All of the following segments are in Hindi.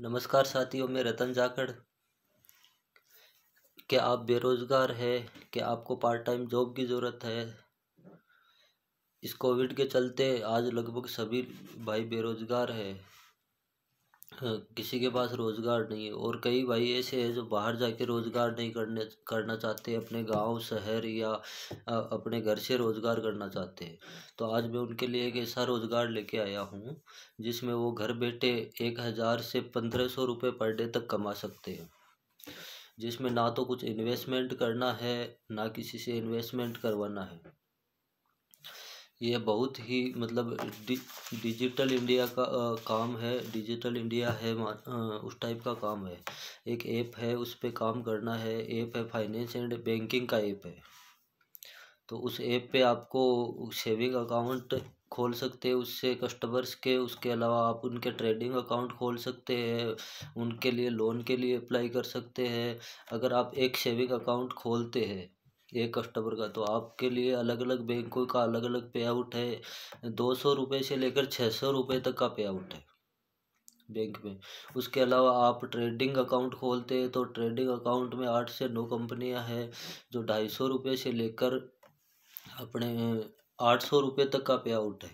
नमस्कार साथियों मैं रतन जाखड़ क्या आप बेरोज़गार है क्या आपको पार्ट टाइम जॉब की ज़रूरत है इस कोविड के चलते आज लगभग सभी भाई बेरोज़गार है किसी के पास रोज़गार नहीं है और कई भाई ऐसे हैं जो बाहर जाके रोज़गार नहीं करने करना चाहते अपने गांव शहर या अपने घर से रोज़गार करना चाहते हैं तो आज मैं उनके लिए एक ऐसा रोज़गार लेके आया हूँ जिसमें वो घर बैठे एक हज़ार से पंद्रह सौ रुपये पर डे तक कमा सकते हैं जिसमें ना तो कुछ इन्वेस्टमेंट करना है ना किसी से इन्वेस्टमेंट करवाना है ये बहुत ही मतलब डि, डिजिटल इंडिया का आ, काम है डिजिटल इंडिया है आ, उस टाइप का काम है एक ऐप है उस पर काम करना है ऐप है फाइनेंस एंड बैंकिंग का ऐप है तो उस ऐप पे आपको सेविंग अकाउंट खोल सकते हैं उससे कस्टमर्स के उसके अलावा आप उनके ट्रेडिंग अकाउंट खोल सकते हैं उनके लिए लोन के लिए अप्लाई कर सकते हैं अगर आप एक सेविंग अकाउंट खोलते हैं एक कस्टमर का तो आपके लिए अलग अलग बैंकों का अलग अलग पे आउट है दो सौ रुपये से लेकर छः सौ रुपये तक का पे आउट है बैंक में उसके अलावा आप ट्रेडिंग अकाउंट खोलते हैं तो ट्रेडिंग अकाउंट में आठ से नौ कंपनियां हैं जो ढाई सौ रुपये से लेकर अपने आठ सौ रुपये तक का पे आउट है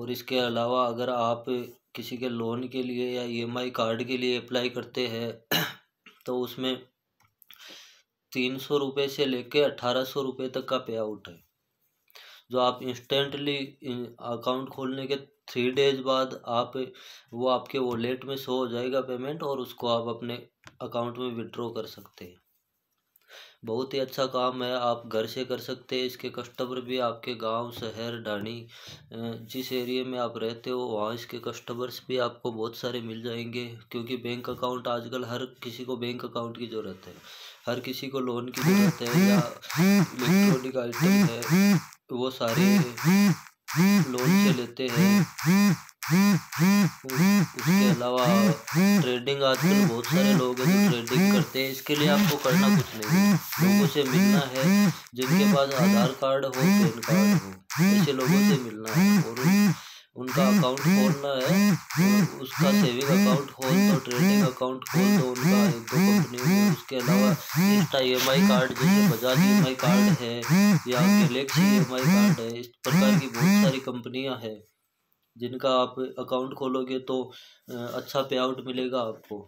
और इसके अलावा अगर आप किसी के लोन के लिए या ई e कार्ड के लिए अप्लाई करते हैं तो उसमें तीन सौ रुपये से लेकर अठारह सौ रुपये तक का पे आउट है जो आप इंस्टेंटली अकाउंट खोलने के थ्री डेज बाद आप वो आपके वॉलेट में शो हो जाएगा पेमेंट और उसको आप अपने अकाउंट में विड्रॉ कर सकते हैं बहुत ही अच्छा काम है आप घर से कर सकते हैं इसके कस्टमर भी आपके गांव शहर डानी जिस एरिया में आप रहते हो वहाँ इसके कस्टमर्स भी आपको बहुत सारे मिल जाएंगे क्योंकि बैंक अकाउंट आजकल हर किसी को बैंक अकाउंट की ज़रूरत है हर किसी को लोन की ज़रूरत है या इलेक्ट्रॉनिक आइटम है वो सारे लोन से लेते हैं उसके अलावा ट्रेडिंग आजकल बहुत सारे लोग हैं जो ट्रेडिंग करते हैं इसके लिए आपको करना कुछ नहीं है लोगों से मिलना है जिनके पास आधार कार्ड हो पैन कार्ड हो ऐसे लोगों से मिलना है और का अकाउंट खोलना है तो उसका सेविंग अकाउंट खोल दो ट्रेडिंग अकाउंट खोल दो उनका एक दो कंपनी में उसके अलावा Insta E M I card जैसे Bajaj E M I card है या Galaxy E M I card है इस प्रकार की बहुत सारी कंपनियाँ हैं जिनका आप अकाउंट खोलोगे तो अच्छा पे आउट मिलेगा आपको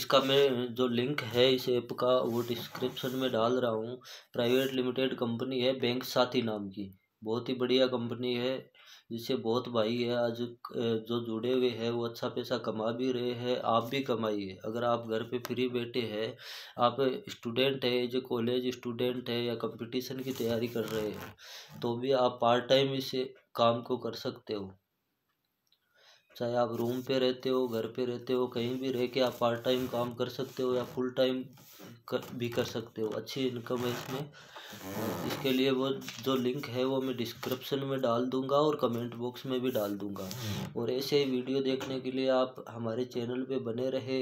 इसका मैं जो लिंक है इस ऐप का वो डिस्क्रिप्शन में डाल रहा हूँ प्राइवेट लिमिटेड कंपनी है बैंक साथी नाम की बहुत ही बढ़िया कंपनी है जिससे बहुत भाई है आज जो जुड़े हुए हैं वो अच्छा पैसा कमा भी रहे हैं आप भी कमाइए अगर आप घर पे फ्री बैठे हैं आप स्टूडेंट है जो कॉलेज स्टूडेंट है या कंपटीशन की तैयारी कर रहे हैं तो भी आप पार्ट टाइम इस काम को कर सकते हो चाहे आप रूम पे रहते हो घर पे रहते हो कहीं भी रह के आप पार्ट टाइम काम कर सकते हो या फुल टाइम भी कर सकते हो अच्छी इनकम है इसमें इसके लिए वो जो लिंक है वो मैं डिस्क्रिप्शन में डाल दूंगा और कमेंट बॉक्स में भी डाल दूंगा और ऐसे ही वीडियो देखने के लिए आप हमारे चैनल पे बने रहे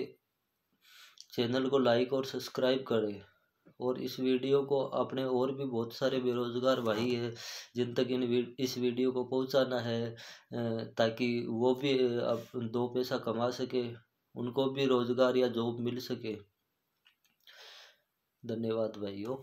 चैनल को लाइक और सब्सक्राइब करें और इस वीडियो को अपने और भी बहुत सारे बेरोज़गार भाई हैं जिन तक इन इस वीडियो को पहुंचाना है ताकि वो भी अब दो पैसा कमा सके उनको भी रोज़गार या जॉब मिल सके धन्यवाद भाइयों